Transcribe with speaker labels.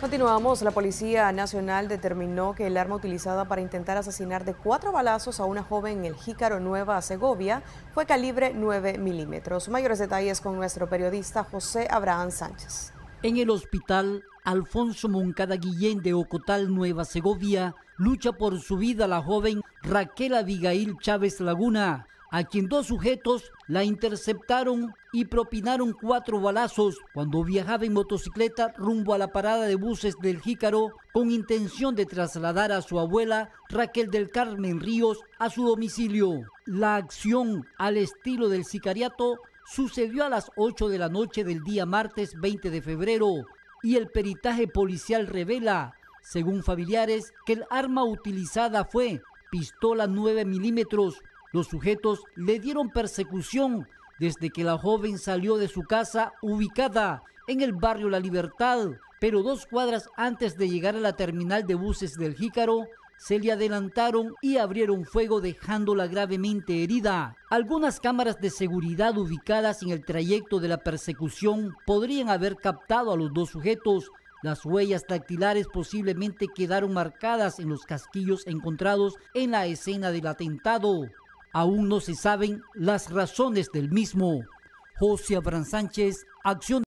Speaker 1: Continuamos. La Policía Nacional determinó que el arma utilizada para intentar asesinar de cuatro balazos a una joven en el Jícaro Nueva, Segovia, fue calibre 9 milímetros. Mayores detalles con nuestro periodista José Abraham Sánchez. En el hospital
Speaker 2: Alfonso Moncada Guillén de Ocotal, Nueva Segovia, lucha por su vida la joven Raquel Abigail Chávez Laguna, a quien dos sujetos la interceptaron y propinaron cuatro balazos cuando viajaba en motocicleta rumbo a la parada de buses del Jícaro con intención de trasladar a su abuela Raquel del Carmen Ríos a su domicilio. La acción al estilo del sicariato sucedió a las 8 de la noche del día martes 20 de febrero y el peritaje policial revela, según familiares, que el arma utilizada fue pistola 9 milímetros los sujetos le dieron persecución desde que la joven salió de su casa ubicada en el barrio La Libertad, pero dos cuadras antes de llegar a la terminal de buses del Jícaro, se le adelantaron y abrieron fuego dejándola gravemente herida. Algunas cámaras de seguridad ubicadas en el trayecto de la persecución podrían haber captado a los dos sujetos. Las huellas dactilares posiblemente quedaron marcadas en los casquillos encontrados en la escena del atentado. Aún no se saben las razones del mismo. José Abraham Sánchez, Acción